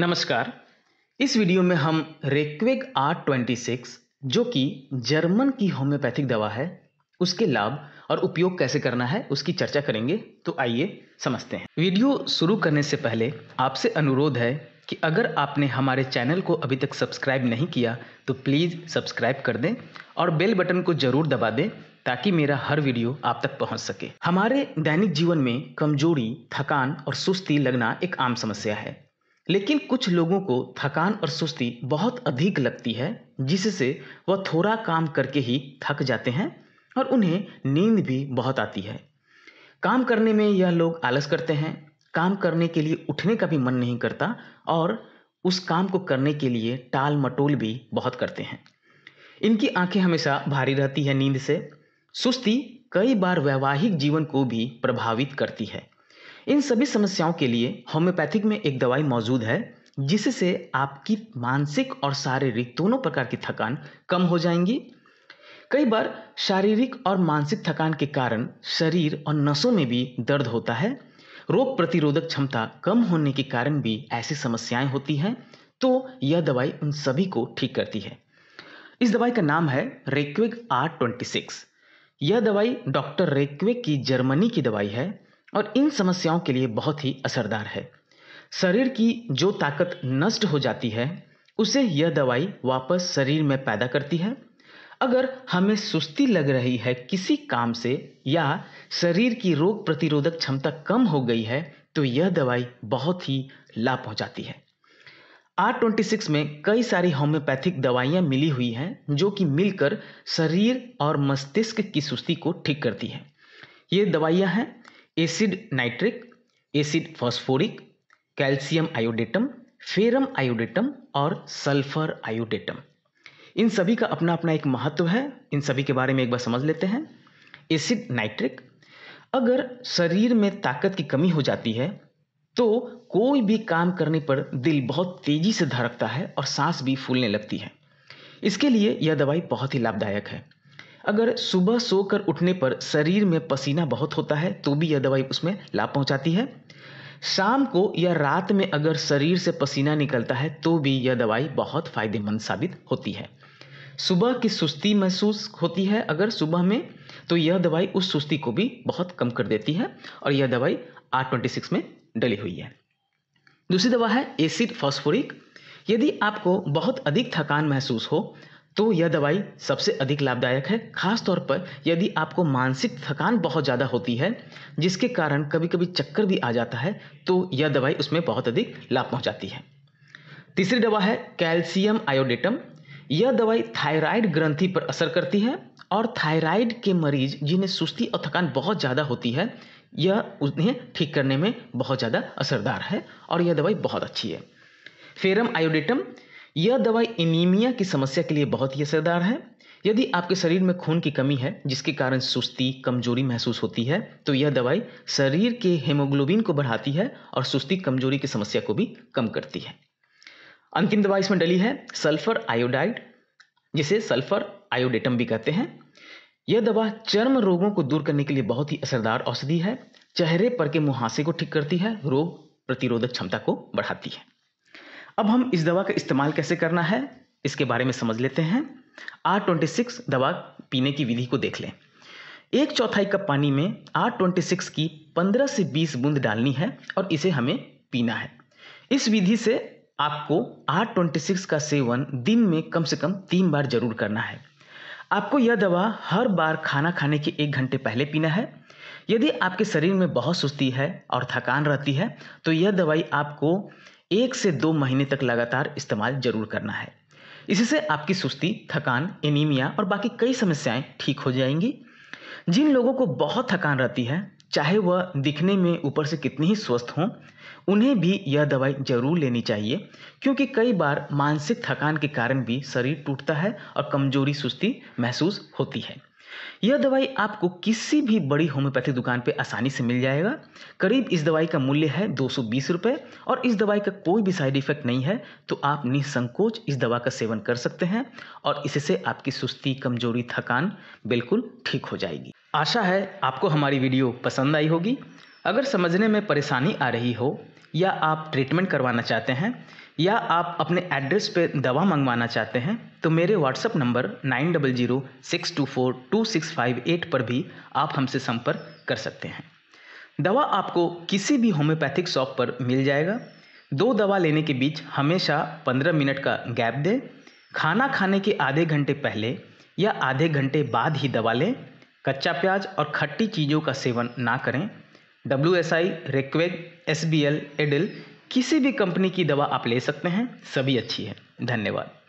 नमस्कार इस वीडियो में हम रेक्वेग आर ट्वेंटी सिक्स जो कि जर्मन की होम्योपैथिक दवा है उसके लाभ और उपयोग कैसे करना है उसकी चर्चा करेंगे तो आइए समझते हैं वीडियो शुरू करने से पहले आपसे अनुरोध है कि अगर आपने हमारे चैनल को अभी तक सब्सक्राइब नहीं किया तो प्लीज़ सब्सक्राइब कर दें और बेल बटन को ज़रूर दबा दें ताकि मेरा हर वीडियो आप तक पहुंच सके हमारे दैनिक जीवन में कमजोरी थकान और सुस्ती लगना एक आम समस्या है लेकिन कुछ लोगों को थकान और सुस्ती बहुत अधिक लगती है जिससे वह थोड़ा काम करके ही थक जाते हैं और उन्हें नींद भी बहुत आती है काम करने में यह लोग आलस करते हैं काम करने के लिए उठने का भी मन नहीं करता और उस काम को करने के लिए टाल मटोल भी बहुत करते हैं इनकी आंखें हमेशा भारी रहती है नींद से सुस्ती कई बार वैवाहिक जीवन को भी प्रभावित करती है इन सभी समस्याओं के लिए होम्योपैथिक में एक दवाई मौजूद है जिससे आपकी मानसिक और शारीरिक दोनों प्रकार की थकान कम हो जाएंगी कई बार शारीरिक और मानसिक थकान के कारण शरीर और नसों में भी दर्द होता है रोग प्रतिरोधक क्षमता कम होने के कारण भी ऐसी समस्याएं होती हैं तो यह दवाई उन सभी को ठीक करती है इस दवाई का नाम है रेक्विक आर ट्वेंटी सिक्स यह दवाई डॉक्टर रेक्वे की जर्मनी की दवाई है और इन समस्याओं के लिए बहुत ही असरदार है शरीर की जो ताकत नष्ट हो जाती है उसे यह दवाई वापस शरीर में पैदा करती है अगर हमें सुस्ती लग रही है किसी काम से या शरीर की रोग प्रतिरोधक क्षमता कम हो गई है तो यह दवाई बहुत ही लाभ पहुंचाती है आर ट्वेंटी सिक्स में कई सारी होम्योपैथिक दवाइयाँ मिली हुई हैं जो कि मिलकर शरीर और मस्तिष्क की सुस्ती को ठीक करती है ये दवाइयाँ हैं acid nitric acid phosphoric calcium iodatum ferrum iodatum और सल्फर आयोडेटम इन सभी का अपना अपना एक महत्व है इन सभी के बारे में एक बार समझ लेते हैं एसिड नाइट्रिक अगर शरीर में ताकत की कमी हो जाती है तो कोई भी काम करने पर दिल बहुत तेजी से धड़कता है और सांस भी फूलने लगती है इसके लिए यह दवाई बहुत ही लाभदायक है अगर सुबह सोकर उठने पर शरीर में पसीना बहुत होता है तो भी यह दवाई उसमें लाभ पहुंचाती है शाम को या रात में अगर शरीर से पसीना निकलता है तो भी यह दवाई बहुत फायदेमंद साबित होती है सुबह की सुस्ती महसूस होती है अगर सुबह में तो यह दवाई उस सुस्ती को भी बहुत कम कर देती है और यह दवाई आर ट्वेंटी सिक्स में डली हुई है दूसरी दवा है एसिड फॉस्फोरिक यदि आपको बहुत अधिक थकान महसूस हो तो यह दवाई सबसे अधिक लाभदायक है खासतौर पर यदि आपको मानसिक थकान बहुत ज़्यादा होती है जिसके कारण कभी कभी चक्कर भी आ जाता है तो यह दवाई उसमें बहुत अधिक लाभ पहुँचाती है तीसरी दवा है कैल्शियम आयोडेटम यह दवाई थायराइड ग्रंथि पर असर करती है और थायराइड के मरीज जिन्हें सुस्ती और थकान बहुत ज़्यादा होती है यह उन्हें ठीक करने में बहुत ज़्यादा असरदार है और यह दवाई बहुत अच्छी है फेरम आयोडेटम यह दवाई एनीमिया की समस्या के लिए बहुत ही असरदार है यदि आपके शरीर में खून की कमी है जिसके कारण सुस्ती कमजोरी महसूस होती है तो यह दवाई शरीर के हेमोग्लोबिन को बढ़ाती है और सुस्ती कमजोरी की समस्या को भी कम करती है अंतिम दवाई इसमें डली है सल्फर आयोडाइड जिसे सल्फर आयोडेटम भी कहते हैं यह दवा चर्म रोगों को दूर करने के लिए बहुत ही असरदार औषधि है चेहरे पर के मुहासे को ठीक करती है रोग प्रतिरोधक क्षमता को बढ़ाती है अब हम इस दवा का इस्तेमाल कैसे करना है इसके बारे में समझ लेते हैं आर ट्वेंटी सिक्स दवा पीने की विधि को देख लें एक चौथाई कप पानी में आर ट्वेंटी सिक्स की पंद्रह से बीस बूंद डालनी है और इसे हमें पीना है इस विधि से आपको आर ट्वेंटी सिक्स का सेवन दिन में कम से कम तीन बार जरूर करना है आपको यह दवा हर बार खाना खाने के एक घंटे पहले पीना है यदि आपके शरीर में बहुत सुस्ती है और थकान रहती है तो यह दवाई आपको एक से दो महीने तक लगातार इस्तेमाल जरूर करना है इससे आपकी सुस्ती थकान एनीमिया और बाकी कई समस्याएं ठीक हो जाएंगी जिन लोगों को बहुत थकान रहती है चाहे वह दिखने में ऊपर से कितनी ही स्वस्थ हों उन्हें भी यह दवाई जरूर लेनी चाहिए क्योंकि कई बार मानसिक थकान के कारण भी शरीर टूटता है और कमजोरी सुस्ती महसूस होती है यह दवाई आपको किसी भी बड़ी होम्योपैथिक दुकान पर आसानी से मिल जाएगा करीब इस दवाई का मूल्य है दो सौ बीस और इस दवाई का कोई भी साइड इफेक्ट नहीं है तो आप निसंकोच इस दवा का सेवन कर सकते हैं और इससे आपकी सुस्ती कमजोरी थकान बिल्कुल ठीक हो जाएगी आशा है आपको हमारी वीडियो पसंद आई होगी अगर समझने में परेशानी आ रही हो या आप ट्रीटमेंट करवाना चाहते हैं या आप अपने एड्रेस पे दवा मंगवाना चाहते हैं तो मेरे WhatsApp number nine double zero six two four two six five eight पर भी आप हमसे संपर्क कर सकते हैं दवा आपको किसी भी होम्योपैथिक शॉप पर मिल जाएगा दो दवा लेने के बीच हमेशा पंद्रह मिनट का गैप दें खाना खाने के आधे घंटे पहले या आधे घंटे बाद ही दवा लें कच्चा प्याज और खट्टी चीज़ों का सेवन ना करें W S I Reckeweg S B L Adel किसी भी कंपनी की दवा आप ले सकते हैं सभी अच्छी है धन्यवाद